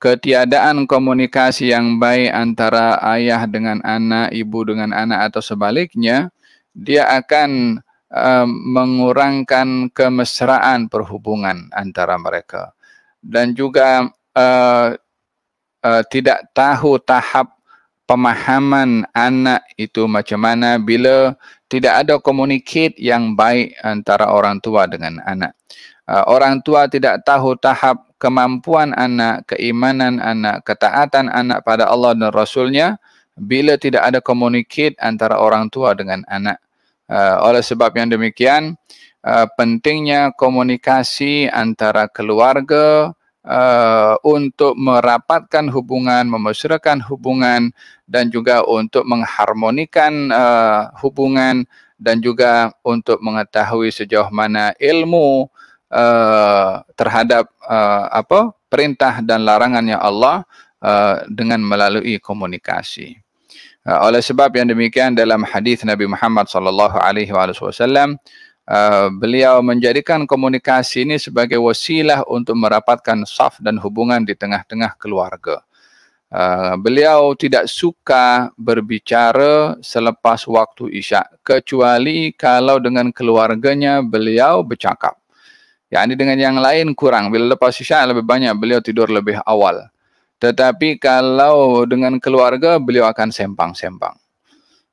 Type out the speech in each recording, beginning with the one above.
ketiadaan komunikasi yang baik antara ayah dengan anak, ibu dengan anak atau sebaliknya, dia akan um, mengurangkan kemesraan perhubungan antara mereka dan juga uh, uh, tidak tahu tahap pemahaman anak itu macam mana bila tidak ada komunikasi yang baik antara orang tua dengan anak. Uh, orang tua tidak tahu tahap kemampuan anak, keimanan anak, ketaatan anak pada Allah dan Rasulnya bila tidak ada komunikasi antara orang tua dengan anak. Uh, oleh sebab yang demikian, uh, pentingnya komunikasi antara keluarga uh, untuk merapatkan hubungan, memesrakan hubungan dan juga untuk mengharmonikan uh, hubungan dan juga untuk mengetahui sejauh mana ilmu Eh, terhadap uh, apa perintah dan larangannya Allah uh, dengan melalui komunikasi. Uh, oleh sebab yang demikian dalam hadis Nabi Muhammad sallallahu alaihi wasallam beliau menjadikan komunikasi ini sebagai wasilah untuk merapatkan saf dan hubungan di tengah-tengah keluarga. Uh, beliau tidak suka berbicara selepas waktu isyak kecuali kalau dengan keluarganya beliau bercakap. Ya ini dengan yang lain kurang. Bila lepas isya lebih banyak, beliau tidur lebih awal. Tetapi kalau dengan keluarga, beliau akan sempang-sempang.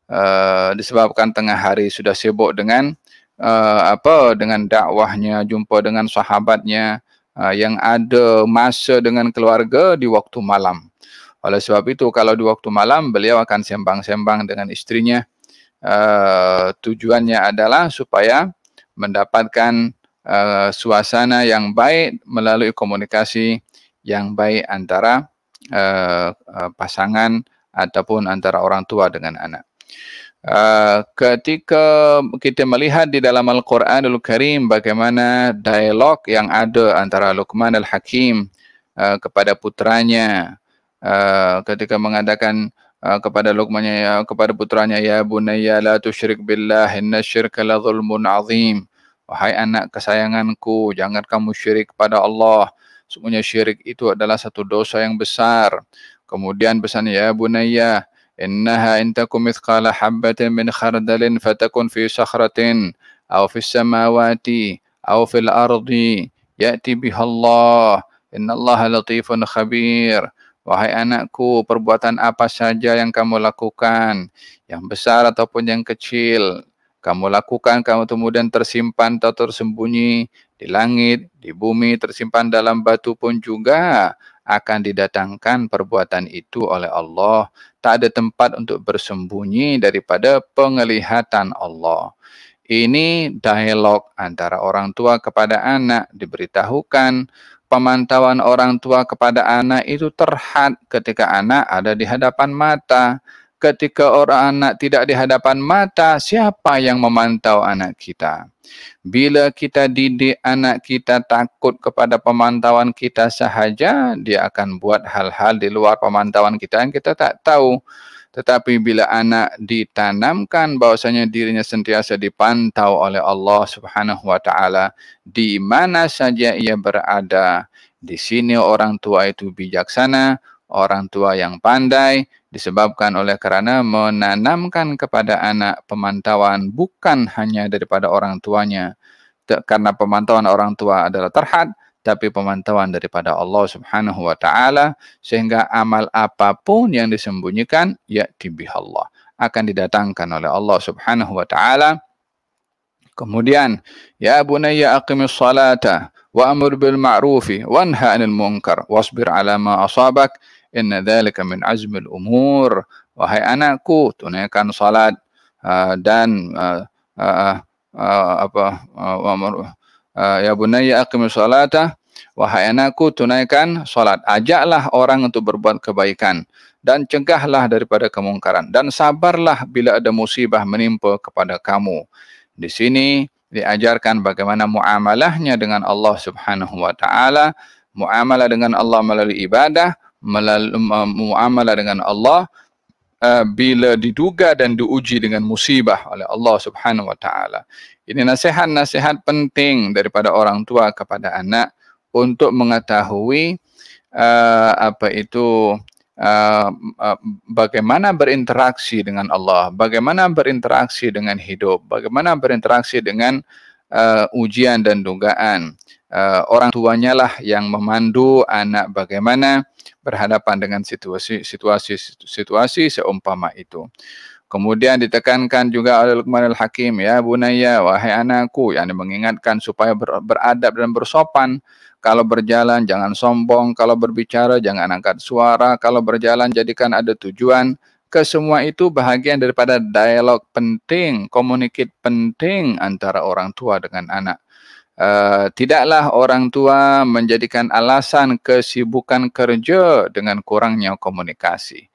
Uh, eh, disebabkan tengah hari sudah sibuk dengan uh, apa dengan dakwahnya, jumpa dengan sahabatnya uh, yang ada masa dengan keluarga di waktu malam. Oleh sebab itu kalau di waktu malam beliau akan sembang-sembang dengan istrinya. Uh, tujuannya adalah supaya mendapatkan Uh, suasana yang baik melalui komunikasi yang baik antara uh, uh, pasangan ataupun antara orang tua dengan anak. Uh, ketika kita melihat di dalam al quran al Karim bagaimana dialog yang ada antara Luqman al-Hakim uh, kepada putranya uh, ketika mengadakan uh, kepada Luqmannya uh, kepada putranya ya bunayya la tusyrik billah inna syirka la zulmun azim Wahai anak kesayanganku, jangan kamu syirik kepada Allah. Semuanya syirik itu adalah satu dosa yang besar. Kemudian pesan ya bunayya, innaha intakum mithqala habbatin min khardalin fatakun fi sakhratin aw fi samawati aw fil ardi ya'ti biha Allah. Innallaha latifun khabir. Wahai anakku, perbuatan apa saja yang kamu lakukan, yang besar ataupun yang kecil, kamu lakukan kamu kemudian tersimpan atau tersembunyi di langit, di bumi, tersimpan dalam batu pun juga akan didatangkan perbuatan itu oleh Allah. Tak ada tempat untuk bersembunyi daripada penglihatan Allah. Ini dialog antara orang tua kepada anak diberitahukan pemantauan orang tua kepada anak itu terhad ketika anak ada di hadapan mata ketika orang anak tidak di hadapan mata, siapa yang memantau anak kita? Bila kita didik anak kita takut kepada pemantauan kita sahaja, dia akan buat hal-hal di luar pemantauan kita yang kita tak tahu. Tetapi bila anak ditanamkan bahwasanya dirinya sentiasa dipantau oleh Allah Subhanahu wa taala di mana saja ia berada, di sini orang tua itu bijaksana, orang tua yang pandai disebabkan oleh kerana menanamkan kepada anak pemantauan bukan hanya daripada orang tuanya karena pemantauan orang tua adalah terhad tapi pemantauan daripada Allah Subhanahu wa taala sehingga amal apapun yang disembunyikan ya tibih Allah akan didatangkan oleh Allah Subhanahu wa taala kemudian ya bunayya aqimish salata wa amur bil ma'rufi wa anha 'anil munkar wasbir 'ala ma asabak inna dhalika min azmil umur wahai anakku tunaikan salat uh, dan uh, uh, apa wa uh, uh, ya bunayya aqimish salata wahai anakku tunaikan salat ajaklah orang untuk berbuat kebaikan dan cegahlah daripada kemungkaran dan sabarlah bila ada musibah menimpa kepada kamu di sini diajarkan bagaimana muamalahnya dengan Allah Subhanahu wa taala muamalah dengan Allah melalui ibadah Um, um, muamalah dengan Allah uh, bila diduga dan diuji dengan musibah oleh Allah Subhanahu wa taala. Ini nasihat-nasihat penting daripada orang tua kepada anak untuk mengetahui uh, apa itu Uh, uh, bagaimana berinteraksi dengan Allah, bagaimana berinteraksi dengan hidup, bagaimana berinteraksi dengan uh, ujian dan dugaan. Uh, orang tuanya lah yang memandu anak bagaimana berhadapan dengan situasi situasi situasi seumpama itu. Kemudian ditekankan juga oleh Luqman al-Hakim ya bunaya wahai anakku yang mengingatkan supaya ber, beradab dan bersopan kalau berjalan jangan sombong kalau berbicara jangan angkat suara kalau berjalan jadikan ada tujuan kesemua itu bahagian daripada dialog penting, komunikit penting antara orang tua dengan anak. Uh, tidaklah orang tua menjadikan alasan kesibukan kerja dengan kurangnya komunikasi.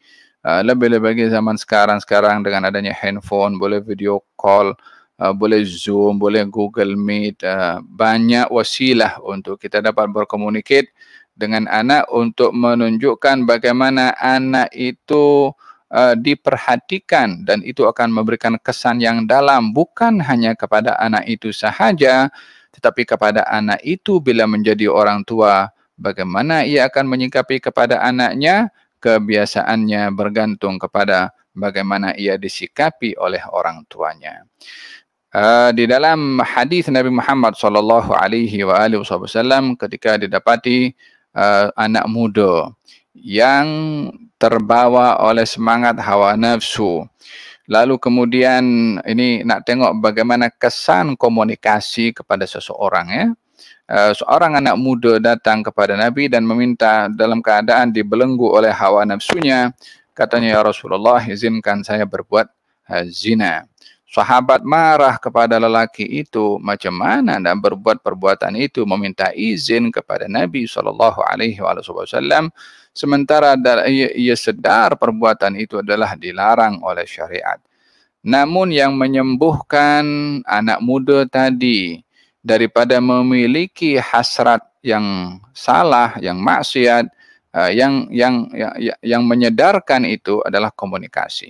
Eh, Lebih-lebih uh, lagi zaman sekarang-sekarang dengan adanya handphone, boleh video call, uh, boleh Zoom, boleh Google Meet, uh, banyak wasilah untuk kita dapat berkomunikasi dengan anak untuk menunjukkan bagaimana anak itu uh, diperhatikan dan itu akan memberikan kesan yang dalam bukan hanya kepada anak itu sahaja tetapi kepada anak itu bila menjadi orang tua bagaimana ia akan menyikapi kepada anaknya kebiasaannya bergantung kepada bagaimana ia disikapi oleh orang tuanya Uh, di dalam hadis Nabi Muhammad sallallahu alaihi wasallam ketika didapati uh, anak muda yang terbawa oleh semangat hawa nafsu. Lalu kemudian ini nak tengok bagaimana kesan komunikasi kepada seseorang ya. Eh, seorang anak muda datang kepada Nabi dan meminta dalam keadaan dibelenggu oleh hawa nafsunya. Katanya ya Rasulullah izinkan saya berbuat eh, zina. Sahabat marah kepada lelaki itu macam mana dan berbuat perbuatan itu meminta izin kepada Nabi saw. sementara ia sedar perbuatan itu adalah dilarang oleh syariat. Namun yang menyembuhkan anak muda tadi daripada memiliki hasrat yang salah yang maksiat eh, yang yang yang, ya, yang menyedarkan itu adalah komunikasi.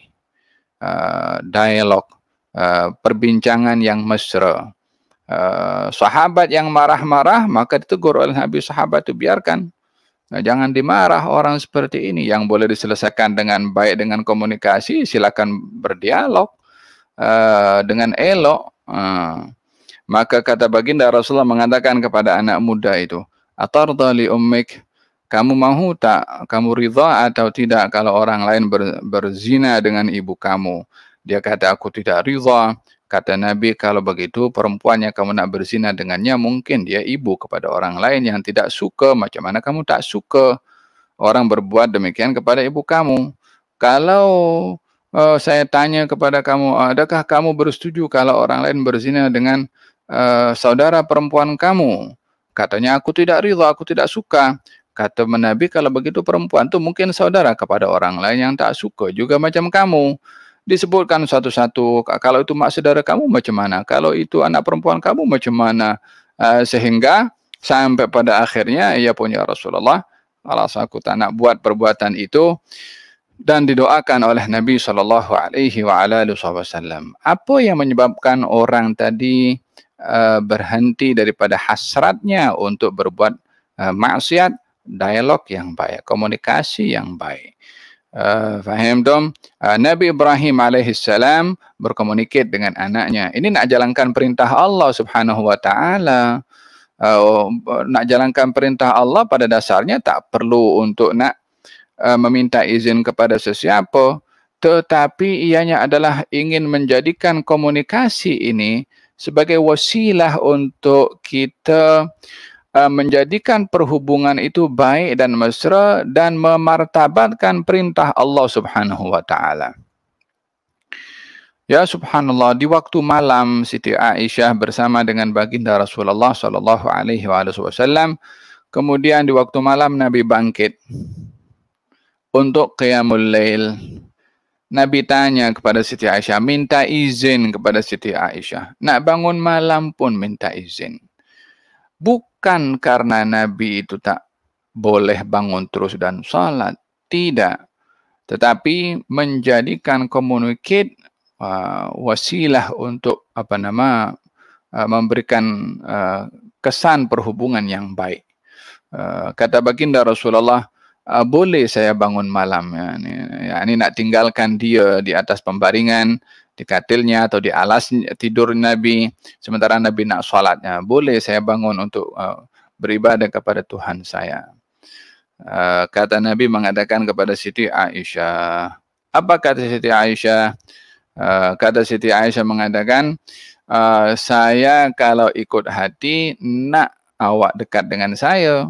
Eh, dialog Uh, perbincangan yang mesra. Uh, sahabat yang marah-marah maka ditegur oleh Nabi sahabat itu biarkan. Nah, jangan dimarah orang seperti ini yang boleh diselesaikan dengan baik dengan komunikasi silakan berdialog uh, dengan elok. Uh, maka kata baginda Rasulullah mengatakan kepada anak muda itu, atar tali ummik kamu mahu tak kamu ridha atau tidak kalau orang lain ber, berzina dengan ibu kamu? Dia kata aku tidak rida. Kata Nabi kalau begitu perempuan yang kamu nak berzina dengannya mungkin dia ibu kepada orang lain yang tidak suka. Macam mana kamu tak suka orang berbuat demikian kepada ibu kamu? Kalau uh, saya tanya kepada kamu, adakah kamu bersetuju kalau orang lain berzina dengan uh, saudara perempuan kamu? Katanya aku tidak rida, aku tidak suka. Kata Nabi kalau begitu perempuan itu mungkin saudara kepada orang lain yang tak suka juga macam kamu disebutkan satu-satu kalau itu mak saudara kamu macam mana kalau itu anak perempuan kamu macam mana eh, sehingga sampai pada akhirnya ia punya Rasulullah alas aku tak nak buat perbuatan itu dan didoakan oleh Nabi sallallahu apa yang menyebabkan orang tadi eh, berhenti daripada hasratnya untuk berbuat uh, maksiat dialog yang baik komunikasi yang baik uh, faham dong uh, eh, Nabi Ibrahim alaihi berkomunikasi dengan anaknya ini nak jalankan perintah Allah Subhanahu wa taala uh, nak jalankan perintah Allah pada dasarnya tak perlu untuk nak uh, meminta izin kepada sesiapa tetapi ianya adalah ingin menjadikan komunikasi ini sebagai wasilah untuk kita Eh, menjadikan perhubungan itu baik dan mesra dan memartabatkan perintah Allah Subhanahu wa taala. Ya subhanallah di waktu malam Siti Aisyah bersama dengan baginda Rasulullah sallallahu alaihi wasallam kemudian di waktu malam Nabi bangkit untuk qiyamul lail. Nabi tanya kepada Siti Aisyah, minta izin kepada Siti Aisyah. Nak bangun malam pun minta izin bukan karena Nabi itu tak boleh bangun terus dan salat. Tidak. Tetapi menjadikan komunikat uh, wasilah untuk apa nama uh, memberikan uh, kesan perhubungan yang baik. Uh, kata baginda Rasulullah, uh, boleh saya bangun malam. Ya. Ini, ya, ini nak tinggalkan dia di atas pembaringan di katilnya atau di alas tidur Nabi sementara Nabi nak salatnya boleh saya bangun untuk uh, beribadah kepada Tuhan saya uh, kata Nabi mengatakan kepada Siti Aisyah apa kata Siti Aisyah uh, kata Siti Aisyah mengatakan uh, saya kalau ikut hati nak awak dekat dengan saya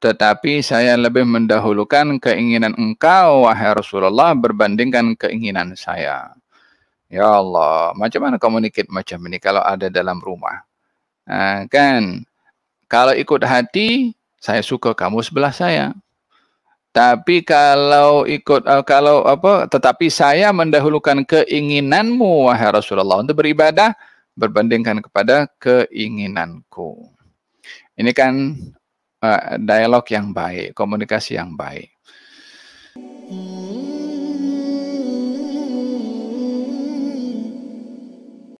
tetapi saya lebih mendahulukan keinginan engkau wahai Rasulullah berbandingkan keinginan saya. Ya Allah, macam mana communicate macam ini kalau ada dalam rumah? Ha, kan? Kalau ikut hati, saya suka kamu sebelah saya. Tapi kalau ikut uh, kalau apa tetapi saya mendahulukan keinginanmu wahai Rasulullah untuk beribadah berbandingkan kepada keinginanku. Ini kan uh, dialog yang baik, komunikasi yang baik. Hmm.